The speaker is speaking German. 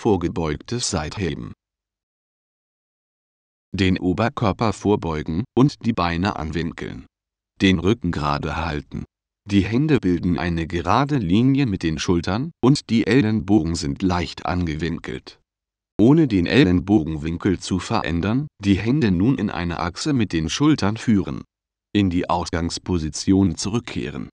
vorgebeugtes Seitheben. Den Oberkörper vorbeugen und die Beine anwinkeln. Den Rücken gerade halten. Die Hände bilden eine gerade Linie mit den Schultern und die Ellenbogen sind leicht angewinkelt. Ohne den Ellenbogenwinkel zu verändern, die Hände nun in eine Achse mit den Schultern führen. In die Ausgangsposition zurückkehren